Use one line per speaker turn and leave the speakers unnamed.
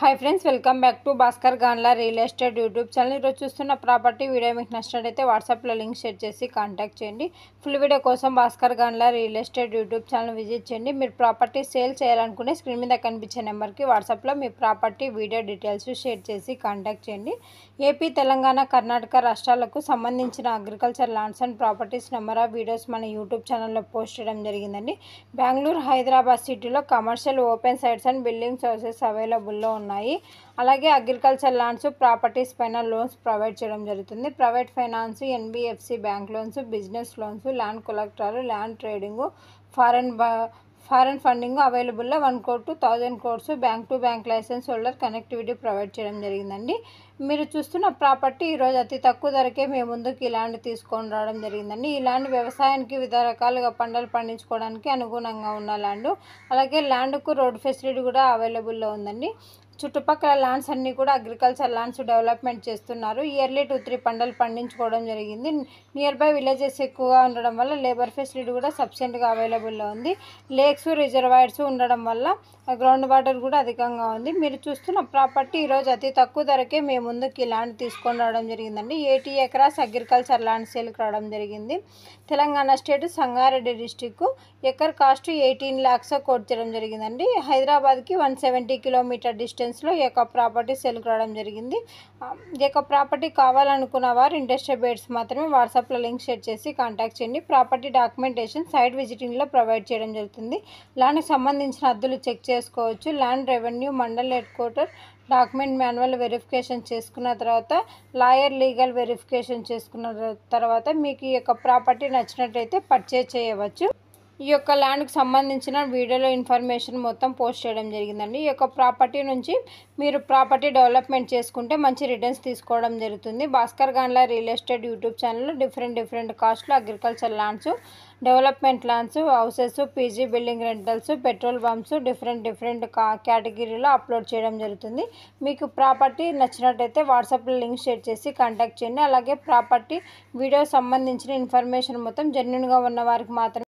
hi friends welcome back to Bhaskar Ganla real estate YouTube channel ఈరోజు చూస్తున్న property video మీకు నచ్చినట్లయితే వాట్సాప్లో లింక్ షేర్ చేసి కాంటాక్ట్ చేయండి ఫుల్ వీడియో కోసం Bhaskar Ganla real estate YouTube channel visit చేయండి మీరు ప్రాపర్టీ సేల్ చేయాలనుకునే స్క్రీన్ మీద కనిపించే నెంబర్కి వాట్సాప్లో మీ ప్రాపర్టీ వీడియో డీటెయిల్స్ షేర్ చేసి కాంటాక్ట్ చేయండి ఏపీ తెలంగాణ కర్ణాటక రాష్ట్రాలకు సంబంధించిన agriculture lands and properties number of videos మన యూట్యూబ్ ఛానల్లో పోస్ట్ చేయడం జరిగిందండి బెంగళూరు హైదరాబాద్ సిటీలో commercial open sites and building sources అవైలబుల్లో ఉన్నాయి ఉన్నాయి అలాగే అగ్రికల్చర్ ల్యాండ్స్ ప్రాపర్టీస్ పైన లోన్స్ ప్రొవైడ్ చేయడం జరుగుతుంది private finance NBFC bank loans business loans land కొలెక్టర్లు land trading foreign foreign funding అవైలబుల్లో one crore two thousand course bank to bank license holder connectivity provide చేయడం జరిగిందండి మీరు చూస్తున్న ప్రాపర్టీ ఈరోజు అతి తక్కువ ధరకే మేము ముందుకు ఈ ల్యాండ్ తీసుకొని రావడం జరిగిందండి ఈ ల్యాండ్ వ్యవసాయానికి వివిధ రకాలుగా పంటలు పండించుకోవడానికి అనుగుణంగా ఉన్న ల్యాండ్ అలాగే ల్యాండ్కు రోడ్ ఫెసిలిటీ కూడా అవైలబుల్లో ఉందండి చుట్టుపక్కల ల్యాండ్స్ అన్నీ కూడా అగ్రికల్చర్ ల్యాండ్స్ డెవలప్మెంట్ చేస్తున్నారు ఇయర్లీ టూ త్రీ పంటలు పండించుకోవడం జరిగింది నియర్ బై విలేజెస్ ఎక్కువగా ఉండడం వల్ల లేబర్ ఫెసిలిటీ కూడా సఫిషియెంట్గా అవైలబుల్లో ఉంది లేక్స్ రిజర్వాయర్స్ ఉండడం వల్ల గ్రౌండ్ వాటర్ కూడా అధికంగా ఉంది మీరు చూస్తున్న ప్రాపర్టీ ఈరోజు అతి తక్కువ ధరకే మేము ముందుకి ల్యాండ్ తీసుకొని రావడం జరిగిందండి ఎయిటీ ఎకరాస్ అగ్రికల్చర్ ల్యాండ్ సేల్కి రావడం జరిగింది Telangana state Sangareddy district acre cost eighteen lakhs quote చేయడం జరిగిందండి హైదరాబాద్కి వన్ సెవెంటీ కిలోమీటర్ డిస్టెన్స్ కలెక్షన్స్లో ఈ యొక్క ప్రాపర్టీ సెల్ రావడం జరిగింది ఈ యొక్క ప్రాపర్టీ కావాలనుకున్న వారు ఇంట్రెస్టెడ్ బేడ్స్ మాత్రమే వాట్సాప్లో లింక్ షేర్ చేసి కాంటాక్ట్ చేయండి ప్రాపర్టీ డాక్యుమెంటేషన్ సైట్ విజిటింగ్లో ప్రొవైడ్ చేయడం జరుగుతుంది ల్యాండ్కి సంబంధించిన అద్దులు చెక్ చేసుకోవచ్చు land revenue mandal head quarter document manual verification చేసుకున్న తర్వాత లాయర్ లీగల్ వెరిఫికేషన్ చేసుకున్న తర్వాత మీకు ఈ యొక్క ప్రాపర్టీ నచ్చినట్లయితే పర్చేజ్ చేయవచ్చు ఈ యొక్క ల్యాండ్కి సంబంధించిన వీడియోలో ఇన్ఫర్మేషన్ మొత్తం పోస్ట్ చేయడం జరిగిందండి ఈ యొక్క ప్రాపర్టీ నుంచి మీరు ప్రాపర్టీ డెవలప్మెంట్ చేసుకుంటే మంచి రిటర్న్స్ తీసుకోవడం జరుగుతుంది Bhaskar Gandla real estate YouTube ఛానల్లో డిఫరెంట్ డిఫరెంట్ కాస్ట్లో agriculture lands development lands houses PG building rentals petrol bunks different different కేటగిరీలో అప్లోడ్ చేయడం జరుగుతుంది మీకు ప్రాపర్టీ నచ్చినట్టయితే వాట్సాప్లో లింక్ షేర్ చేసి కాంటాక్ట్ చేయండి అలాగే ప్రాపర్టీ వీడియో సంబంధించిన ఇన్ఫర్మేషన్ మొత్తం జెన్యున్గా ఉన్న వారికి మాత్రమే